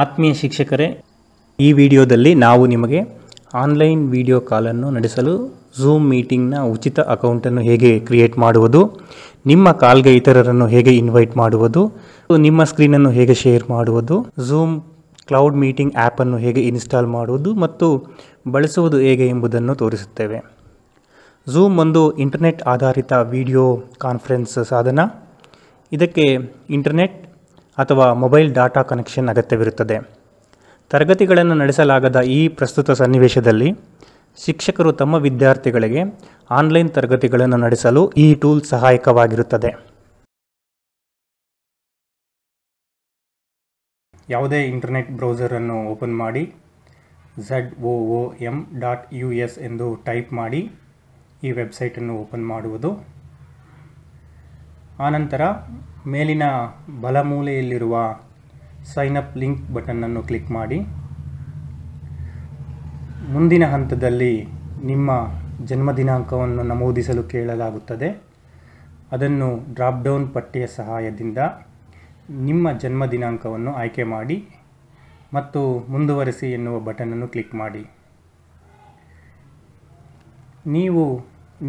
ಆತ್ಮೀಯ ಶಿಕ್ಷಕರೇ ಈ ವಿಡಿಯೋದಲ್ಲಿ ನಾವು ನಿಮಗೆ ಆನ್ಲೈನ್ ವಿಡಿಯೋ ಕಾಲನ್ನು ನಡೆಸಲು ಝೂಮ್ ಮೀಟಿಂಗ್ನ ಉಚಿತ ಅಕೌಂಟನ್ನು ಹೇಗೆ ಕ್ರಿಯೇಟ್ ಮಾಡುವುದು ನಿಮ್ಮ ಕಾಲ್ಗೆ ಇತರರನ್ನು ಹೇಗೆ ಇನ್ವೈಟ್ ಮಾಡುವುದು ನಿಮ್ಮ ಸ್ಕ್ರೀನನ್ನು ಹೇಗೆ ಶೇರ್ ಮಾಡುವುದು ಝೂಮ್ ಕ್ಲೌಡ್ ಮೀಟಿಂಗ್ ಆ್ಯಪನ್ನು ಹೇಗೆ ಇನ್ಸ್ಟಾಲ್ ಮಾಡುವುದು ಮತ್ತು ಬಳಸುವುದು ಹೇಗೆ ಎಂಬುದನ್ನು ತೋರಿಸುತ್ತೇವೆ ಝೂಮ್ ಒಂದು ಇಂಟರ್ನೆಟ್ ಆಧಾರಿತ ವಿಡಿಯೋ ಕಾನ್ಫರೆನ್ಸ್ ಸಾಧನ ಇದಕ್ಕೆ ಇಂಟರ್ನೆಟ್ ಅಥವಾ ಮೊಬೈಲ್ ಡಾಟಾ ಕನೆಕ್ಷನ್ ಅಗತ್ಯವಿರುತ್ತದೆ ತರಗತಿಗಳನ್ನು ನಡೆಸಲಾಗದ ಈ ಪ್ರಸ್ತುತ ಸನ್ನಿವೇಶದಲ್ಲಿ ಶಿಕ್ಷಕರು ತಮ್ಮ ವಿದ್ಯಾರ್ಥಿಗಳಿಗೆ ಆನ್ಲೈನ್ ತರಗತಿಗಳನ್ನು ನಡೆಸಲು ಈ ಟೂಲ್ ಸಹಾಯಕವಾಗಿರುತ್ತದೆ ಯಾವುದೇ ಇಂಟರ್ನೆಟ್ ಬ್ರೌಸರನ್ನು ಓಪನ್ ಮಾಡಿ Z O O M dot U S ಎಂದು ಟೈಪ್ ಮಾಡಿ ಈ ವೆಬ್ಸೈಟನ್ನು ಓಪನ್ ಮಾಡುವುದು ಆನಂತರ ಮೇಲಿನ ಬಲಮೂಲೆಯಲ್ಲಿರುವ ಸೈನ್ ಅಪ್ ಲಿಂಕ್ ಬಟನನ್ನು ಕ್ಲಿಕ್ ಮಾಡಿ ಮುಂದಿನ ಹಂತದಲ್ಲಿ ನಿಮ್ಮ ಜನ್ಮ ದಿನಾಂಕವನ್ನು ನಮೂದಿಸಲು ಕೇಳಲಾಗುತ್ತದೆ ಅದನ್ನು ಡ್ರಾಪ್ ಡೌನ್ ಪಟ್ಟಿಯ ಸಹಾಯದಿಂದ ನಿಮ್ಮ ಜನ್ಮ ದಿನಾಂಕವನ್ನು ಆಯ್ಕೆ ಮಾಡಿ ಮತ್ತು ಮುಂದುವರಿಸಿ ಎನ್ನುವ ಬಟನನ್ನು ಕ್ಲಿಕ್ ಮಾಡಿ ನೀವು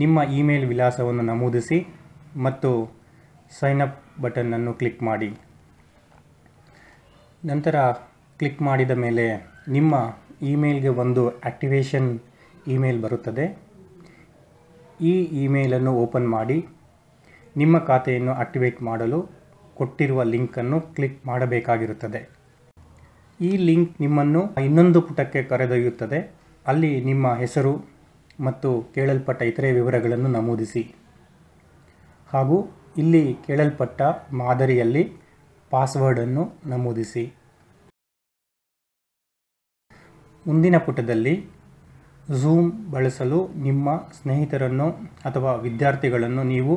ನಿಮ್ಮ ಇಮೇಲ್ ವಿಳಾಸವನ್ನು ನಮೂದಿಸಿ ಮತ್ತು ಸೈನ್ ಅಪ್ ಬಟನ್ನನ್ನು ಕ್ಲಿಕ್ ಮಾಡಿ ನಂತರ ಕ್ಲಿಕ್ ಮಾಡಿದ ಮೇಲೆ ನಿಮ್ಮ ಇಮೇಲ್ಗೆ ಒಂದು ಆಕ್ಟಿವೇಶನ್ ಇಮೇಲ್ ಬರುತ್ತದೆ ಈ ಇಮೇಲನ್ನು ಓಪನ್ ಮಾಡಿ ನಿಮ್ಮ ಖಾತೆಯನ್ನು ಆಕ್ಟಿವೇಟ್ ಮಾಡಲು ಕೊಟ್ಟಿರುವ ಲಿಂಕನ್ನು ಕ್ಲಿಕ್ ಮಾಡಬೇಕಾಗಿರುತ್ತದೆ ಈ ಲಿಂಕ್ ನಿಮ್ಮನ್ನು ಇನ್ನೊಂದು ಪುಟಕ್ಕೆ ಕರೆದೊಯ್ಯುತ್ತದೆ ಅಲ್ಲಿ ನಿಮ್ಮ ಹೆಸರು ಮತ್ತು ಕೇಳಲ್ಪಟ್ಟ ಇತರೆ ವಿವರಗಳನ್ನು ನಮೂದಿಸಿ ಹಾಗೂ ಇಲ್ಲಿ ಕೇಳಲ್ಪಟ್ಟ ಮಾದರಿಯಲ್ಲಿ ಪಾಸ್ವರ್ಡನ್ನು ನಮೂದಿಸಿ ಮುಂದಿನ ಪುಟದಲ್ಲಿ ಝೂಮ್ ಬಳಸಲು ನಿಮ್ಮ ಸ್ನೇಹಿತರನ್ನು ಅಥವಾ ವಿದ್ಯಾರ್ಥಿಗಳನ್ನು ನೀವು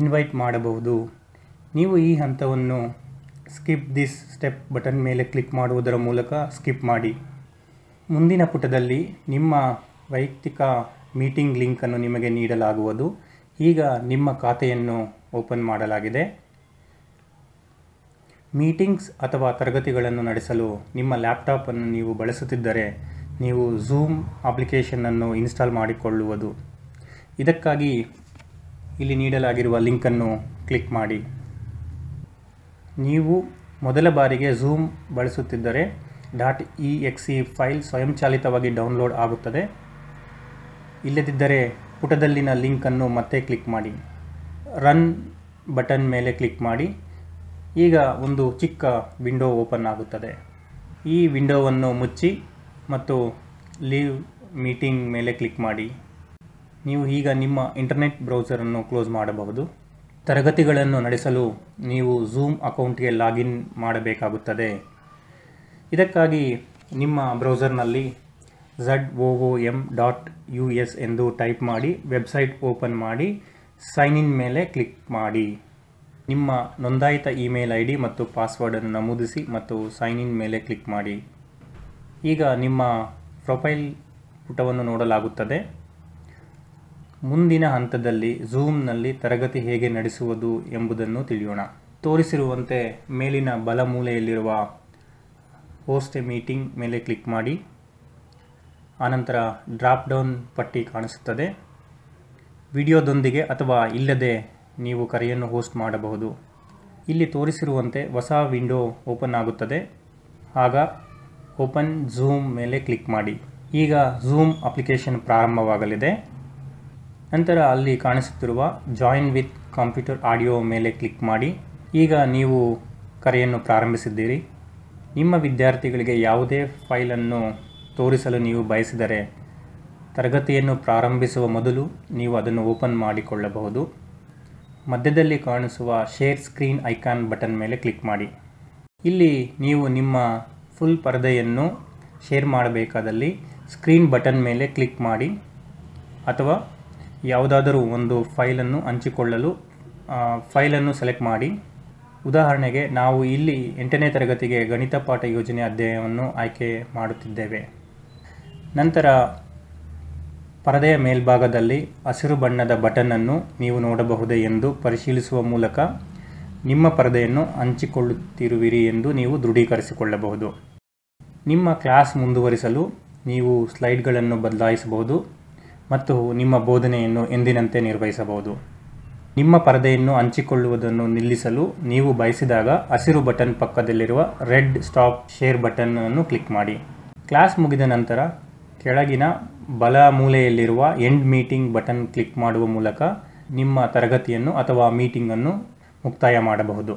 ಇನ್ವೈಟ್ ಮಾಡಬಹುದು ನೀವು ಈ ಹಂತವನ್ನು ಸ್ಕಿಪ್ ದಿಸ್ ಸ್ಟೆಪ್ ಬಟನ್ ಮೇಲೆ ಕ್ಲಿಕ್ ಮಾಡುವುದರ ಮೂಲಕ ಸ್ಕಿಪ್ ಮಾಡಿ ಮುಂದಿನ ಪುಟದಲ್ಲಿ ನಿಮ್ಮ ವೈಯಕ್ತಿಕ ಮೀಟಿಂಗ್ ಲಿಂಕನ್ನು ನಿಮಗೆ ನೀಡಲಾಗುವುದು ಈಗ ನಿಮ್ಮ ಖಾತೆಯನ್ನು ಓಪನ್ ಮಾಡಲಾಗಿದೆ ಮೀಟಿಂಗ್ಸ್ ಅಥವಾ ತರಗತಿಗಳನ್ನು ನಡೆಸಲು ನಿಮ್ಮ ಲ್ಯಾಪ್ಟಾಪನ್ನು ನೀವು ಬಳಸುತ್ತಿದ್ದರೆ ನೀವು ಝೂಮ್ ಅಪ್ಲಿಕೇಶನನ್ನು ಇನ್ಸ್ಟಾಲ್ ಮಾಡಿಕೊಳ್ಳುವುದು ಇದಕ್ಕಾಗಿ ಇಲ್ಲಿ ನೀಡಲಾಗಿರುವ ಲಿಂಕನ್ನು ಕ್ಲಿಕ್ ಮಾಡಿ ನೀವು ಮೊದಲ ಬಾರಿಗೆ ಝೂಮ್ ಬಳಸುತ್ತಿದ್ದರೆ ಡಾಟ್ ಇ ಎಕ್ಸಿ ಫೈಲ್ ಸ್ವಯಂಚಾಲಿತವಾಗಿ ಡೌನ್ಲೋಡ್ ಆಗುತ್ತದೆ ಇಲ್ಲದಿದ್ದರೆ ಪುಟದಲ್ಲಿನ ಲಿಂಕನ್ನು ಮತ್ತೆ ಕ್ಲಿಕ್ ಮಾಡಿ ರನ್ ಬಟನ್ ಮೇಲೆ ಕ್ಲಿಕ್ ಮಾಡಿ ಈಗ ಒಂದು ಚಿಕ್ಕ ವಿಂಡೋ ಓಪನ್ ಆಗುತ್ತದೆ ಈ ವಿಂಡೋವನ್ನು ಮುಚ್ಚಿ ಮತ್ತು ಲೀವ್ ಮೀಟಿಂಗ್ ಮೇಲೆ ಕ್ಲಿಕ್ ಮಾಡಿ ನೀವು ಈಗ ನಿಮ್ಮ ಇಂಟರ್ನೆಟ್ ಬ್ರೌಸರನ್ನು ಕ್ಲೋಸ್ ಮಾಡಬಹುದು ತರಗತಿಗಳನ್ನು ನಡೆಸಲು ನೀವು ಝೂಮ್ ಅಕೌಂಟ್ಗೆ ಲಾಗಿನ್ ಮಾಡಬೇಕಾಗುತ್ತದೆ ಇದಕ್ಕಾಗಿ ನಿಮ್ಮ ಬ್ರೌಸರ್ನಲ್ಲಿ Z O M dot U S ಎಂದು ಟೈಪ್ ಮಾಡಿ ವೆಬ್ಸೈಟ್ ಓಪನ್ ಮಾಡಿ ಸೈನ್ ಇನ್ ಮೇಲೆ ಕ್ಲಿಕ್ ಮಾಡಿ ನಿಮ್ಮ ನೋಂದಾಯಿತ ಇಮೇಲ್ ಐ ಡಿ ಮತ್ತು ಪಾಸ್ವರ್ಡನ್ನು ನಮೂದಿಸಿ ಮತ್ತು ಸೈನ್ ಇನ್ ಮೇಲೆ ಕ್ಲಿಕ್ ಮಾಡಿ ಈಗ ನಿಮ್ಮ ಪ್ರೊಫೈಲ್ ಪುಟವನ್ನು ನೋಡಲಾಗುತ್ತದೆ ಮುಂದಿನ ಹಂತದಲ್ಲಿ ಝೂಮ್ನಲ್ಲಿ ತರಗತಿ ಹೇಗೆ ನಡೆಸುವುದು ಎಂಬುದನ್ನು ತಿಳಿಯೋಣ ತೋರಿಸಿರುವಂತೆ ಮೇಲಿನ ಬಲ ಮೂಲೆಯಲ್ಲಿರುವ ಹೋಸ್ಟ್ ಮೀಟಿಂಗ್ ಮೇಲೆ ಕ್ಲಿಕ್ ಮಾಡಿ ಆನಂತರ ಡ್ರಾಪ್ ಡೌನ್ ಪಟ್ಟಿ ಕಾಣಿಸುತ್ತದೆ ವಿಡಿಯೋದೊಂದಿಗೆ ಅಥವಾ ಇಲ್ಲದೆ ನೀವು ಕರೆಯನ್ನು ಹೋಸ್ಟ್ ಮಾಡಬಹುದು ಇಲ್ಲಿ ತೋರಿಸಿರುವಂತೆ ಹೊಸ ವಿಂಡೋ ಓಪನ್ ಆಗುತ್ತದೆ ಆಗ ಓಪನ್ ಝೂಮ್ ಮೇಲೆ ಕ್ಲಿಕ್ ಮಾಡಿ ಈಗ ಝೂಮ್ ಅಪ್ಲಿಕೇಶನ್ ಪ್ರಾರಂಭವಾಗಲಿದೆ ನಂತರ ಅಲ್ಲಿ ಕಾಣಿಸುತ್ತಿರುವ ಜಾಯಿನ್ ವಿತ್ ಕಂಪ್ಯೂಟರ್ ಆಡಿಯೋ ಮೇಲೆ ಕ್ಲಿಕ್ ಮಾಡಿ ಈಗ ನೀವು ಕರೆಯನ್ನು ಪ್ರಾರಂಭಿಸಿದ್ದೀರಿ ನಿಮ್ಮ ವಿದ್ಯಾರ್ಥಿಗಳಿಗೆ ಯಾವುದೇ ಫೈಲನ್ನು ತೋರಿಸಲು ನೀವು ಬಯಸಿದರೆ ತರಗತಿಯನ್ನು ಪ್ರಾರಂಭಿಸುವ ಮೊದಲು ನೀವು ಅದನ್ನು ಓಪನ್ ಮಾಡಿಕೊಳ್ಳಬಹುದು ಮಧ್ಯದಲ್ಲಿ ಕಾಣಿಸುವ ಶೇರ್ ಸ್ಕ್ರೀನ್ ಐಕಾನ್ ಬಟನ್ ಮೇಲೆ ಕ್ಲಿಕ್ ಮಾಡಿ ಇಲ್ಲಿ ನೀವು ನಿಮ್ಮ ಫುಲ್ ಪರದೆಯನ್ನು ಶೇರ್ ಮಾಡಬೇಕಾದಲ್ಲಿ ಸ್ಕ್ರೀನ್ ಬಟನ್ ಮೇಲೆ ಕ್ಲಿಕ್ ಮಾಡಿ ಅಥವಾ ಯಾವುದಾದರೂ ಒಂದು ಫೈಲನ್ನು ಹಂಚಿಕೊಳ್ಳಲು ಫೈಲನ್ನು ಸೆಲೆಕ್ಟ್ ಮಾಡಿ ಉದಾಹರಣೆಗೆ ನಾವು ಇಲ್ಲಿ ಎಂಟನೇ ತರಗತಿಗೆ ಗಣಿತ ಪಾಠ ಯೋಜನೆ ಅಧ್ಯಾಯವನ್ನು ಆಯ್ಕೆ ಮಾಡುತ್ತಿದ್ದೇವೆ ನಂತರ ಪರದೆಯ ಮೇಲ್ಭಾಗದಲ್ಲಿ ಹಸಿರು ಬಣ್ಣದ ಬಟನ್ ಅನ್ನು ನೀವು ನೋಡಬಹುದೇ ಎಂದು ಪರಿಶೀಲಿಸುವ ಮೂಲಕ ನಿಮ್ಮ ಪರದೆಯನ್ನು ಹಂಚಿಕೊಳ್ಳುತ್ತಿರುವಿರಿ ಎಂದು ನೀವು ದೃಢೀಕರಿಸಿಕೊಳ್ಳಬಹುದು ನಿಮ್ಮ ಕ್ಲಾಸ್ ಮುಂದುವರಿಸಲು ನೀವು ಸ್ಲೈಡ್ಗಳನ್ನು ಬದಲಾಯಿಸಬಹುದು ಮತ್ತು ನಿಮ್ಮ ಬೋಧನೆಯನ್ನು ಎಂದಿನಂತೆ ನಿರ್ವಹಿಸಬಹುದು ನಿಮ್ಮ ಪರದೆಯನ್ನು ಹಂಚಿಕೊಳ್ಳುವುದನ್ನು ನಿಲ್ಲಿಸಲು ನೀವು ಬಯಸಿದಾಗ ಹಸಿರು ಬಟನ್ ಪಕ್ಕದಲ್ಲಿರುವ ರೆಡ್ ಸ್ಟಾಪ್ ಶೇರ್ ಬಟನ್ ಅನ್ನು ಕ್ಲಿಕ್ ಮಾಡಿ ಕ್ಲಾಸ್ ಮುಗಿದ ನಂತರ ಕೆಳಗಿನ ಬಲ ಮೂಲೆಯಲ್ಲಿರುವ ಎಂಡ್ ಮೀಟಿಂಗ್ ಬಟನ್ ಕ್ಲಿಕ್ ಮಾಡುವ ಮೂಲಕ ನಿಮ್ಮ ತರಗತಿಯನ್ನು ಅಥವಾ ಮೀಟಿಂಗನ್ನು ಮುಕ್ತಾಯ ಮಾಡಬಹುದು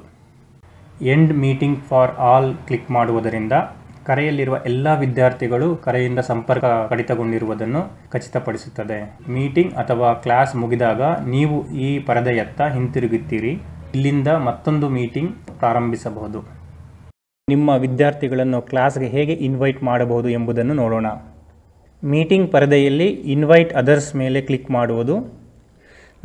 end meeting for all click ಮಾಡುವುದರಿಂದ ಕರೆಯಲ್ಲಿರುವ ಎಲ್ಲ ವಿದ್ಯಾರ್ಥಿಗಳು ಕರೆಯಿಂದ ಸಂಪರ್ಕ ಕಡಿತಗೊಂಡಿರುವುದನ್ನು ಖಚಿತಪಡಿಸುತ್ತದೆ ಮೀಟಿಂಗ್ ಅಥವಾ ಕ್ಲಾಸ್ ಮುಗಿದಾಗ ನೀವು ಈ ಪರದೆಯತ್ತ ಹಿಂತಿರುಗುತ್ತೀರಿ ಇಲ್ಲಿಂದ ಮತ್ತೊಂದು ಮೀಟಿಂಗ್ ಪ್ರಾರಂಭಿಸಬಹುದು ನಿಮ್ಮ ವಿದ್ಯಾರ್ಥಿಗಳನ್ನು ಕ್ಲಾಸ್ಗೆ ಹೇಗೆ ಇನ್ವೈಟ್ ಮಾಡಬಹುದು ಎಂಬುದನ್ನು ನೋಡೋಣ ಮೀಟಿಂಗ್ ಪರದೆಯಲ್ಲಿ ಇನ್ವೈಟ್ ಅದರ್ಸ್ ಮೇಲೆ ಕ್ಲಿಕ್ ಮಾಡುವುದು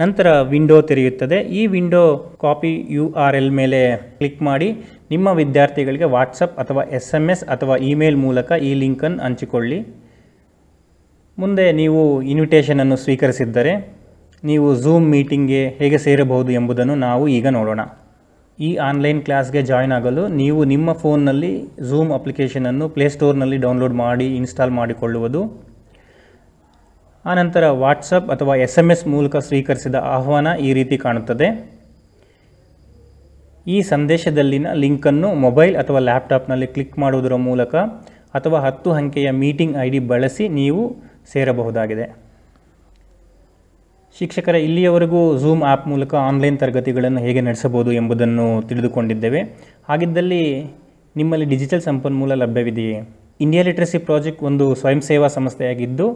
ನಂತರ ವಿಂಡೋ ತೆರೆಯುತ್ತದೆ ಈ window copy U R L ಮೇಲೆ ಕ್ಲಿಕ್ ಮಾಡಿ ನಿಮ್ಮ ವಿದ್ಯಾರ್ಥಿಗಳಿಗೆ ವಾಟ್ಸಪ್ ಅಥವಾ ಎಸ್ ಎಮ್ ಎಸ್ ಅಥವಾ ಇಮೇಲ್ ಮೂಲಕ ಈ ಲಿಂಕನ್ನು ಹಂಚಿಕೊಳ್ಳಿ ಮುಂದೆ ನೀವು ಇನ್ವಿಟೇಷನನ್ನು ಸ್ವೀಕರಿಸಿದ್ದರೆ ನೀವು ಝೂಮ್ ಮೀಟಿಂಗ್ಗೆ ಹೇಗೆ ಸೇರಬಹುದು ಎಂಬುದನ್ನು ನಾವು ಈಗ ನೋಡೋಣ ಈ ಆನ್ಲೈನ್ ಕ್ಲಾಸ್ಗೆ ಜಾಯ್ನ್ ಆಗಲು ನೀವು ನಿಮ್ಮ ಫೋನ್ನಲ್ಲಿ ಝೂಮ್ ಅಪ್ಲಿಕೇಶನನ್ನು ಪ್ಲೇಸ್ಟೋರ್ನಲ್ಲಿ ಡೌನ್ಲೋಡ್ ಮಾಡಿ ಇನ್ಸ್ಟಾಲ್ ಮಾಡಿಕೊಳ್ಳುವುದು ಆನಂತರ ವಾಟ್ಸಪ್ ಅಥವಾ ಎಸ್ ಎಮ್ ಎಸ್ ಮೂಲಕ ಸ್ವೀಕರಿಸಿದ ಆಹ್ವಾನ ಈ ರೀತಿ ಕಾಣುತ್ತದೆ ಈ ಸಂದೇಶದಲ್ಲಿನ ಲಿಂಕನ್ನು ಮೊಬೈಲ್ ಅಥವಾ ಲ್ಯಾಪ್ಟಾಪ್ನಲ್ಲಿ ಕ್ಲಿಕ್ ಮಾಡುವುದರ ಮೂಲಕ ಅಥವಾ ಹತ್ತು ಅಂಕೆಯ ಮೀಟಿಂಗ್ ಐ ಡಿ ಬಳಸಿ ನೀವು ಸೇರಬಹುದಾಗಿದೆ ಶಿಕ್ಷಕರ ಇಲ್ಲಿಯವರೆಗೂ ಝೂಮ್ ಆ್ಯಪ್ ಮೂಲಕ ಆನ್ಲೈನ್ ತರಗತಿಗಳನ್ನು ಹೇಗೆ ನಡೆಸಬಹುದು ಎಂಬುದನ್ನು ತಿಳಿದುಕೊಂಡಿದ್ದೇವೆ ಹಾಗಿದ್ದಲ್ಲಿ ನಿಮ್ಮಲ್ಲಿ ಡಿಜಿಟಲ್ ಸಂಪನ್ಮೂಲ ಲಭ್ಯವಿದೆಯೇ ಇಂಡಿಯಾ ಲಿಟ್ರಸಿ ಪ್ರಾಜೆಕ್ಟ್ ಒಂದು ಸ್ವಯಂ ಸೇವಾ ಸಂಸ್ಥೆಯಾಗಿದ್ದು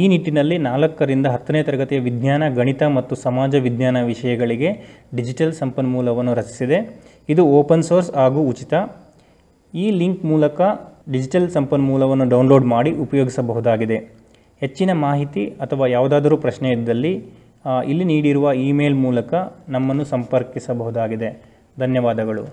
ಈ ನಿಟ್ಟಿನಲ್ಲಿ ನಾಲ್ಕರಿಂದ ಹತ್ತನೇ ತರಗತಿಯ ವಿಜ್ಞಾನ ಗಣಿತ ಮತ್ತು ಸಮಾಜ ವಿಜ್ಞಾನ ವಿಷಯಗಳಿಗೆ ಡಿಜಿಟಲ್ ಸಂಪನ್ಮೂಲವನ್ನು ರಚಿಸಿದೆ ಇದು ಓಪನ್ ಸೋರ್ಸ್ ಹಾಗೂ ಉಚಿತ ಈ ಲಿಂಕ್ ಮೂಲಕ ಡಿಜಿಟಲ್ ಸಂಪನ್ಮೂಲವನ್ನು ಡೌನ್ಲೋಡ್ ಮಾಡಿ ಉಪಯೋಗಿಸಬಹುದಾಗಿದೆ ಹೆಚ್ಚಿನ ಮಾಹಿತಿ ಅಥವಾ ಯಾವುದಾದರೂ ಪ್ರಶ್ನೆ ಇದ್ದಲ್ಲಿ ಇಲ್ಲಿ ನೀಡಿರುವ ಇಮೇಲ್ ಮೂಲಕ ನಮ್ಮನ್ನು ಸಂಪರ್ಕಿಸಬಹುದಾಗಿದೆ ಧನ್ಯವಾದಗಳು